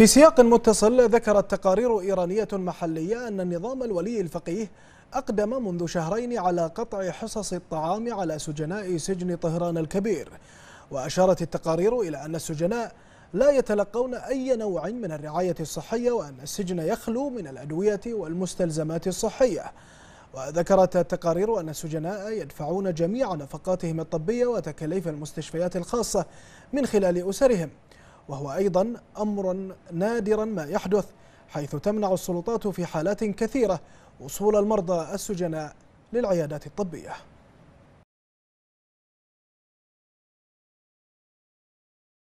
في سياق متصل ذكرت تقارير إيرانية محلية أن النظام الولي الفقيه أقدم منذ شهرين على قطع حصص الطعام على سجناء سجن طهران الكبير وأشارت التقارير إلى أن السجناء لا يتلقون أي نوع من الرعاية الصحية وأن السجن يخلو من الأدوية والمستلزمات الصحية وذكرت التقارير أن السجناء يدفعون جميع نفقاتهم الطبية وتكاليف المستشفيات الخاصة من خلال أسرهم وهو أيضا أمر نادرا ما يحدث حيث تمنع السلطات في حالات كثيرة وصول المرضى السجناء للعيادات الطبية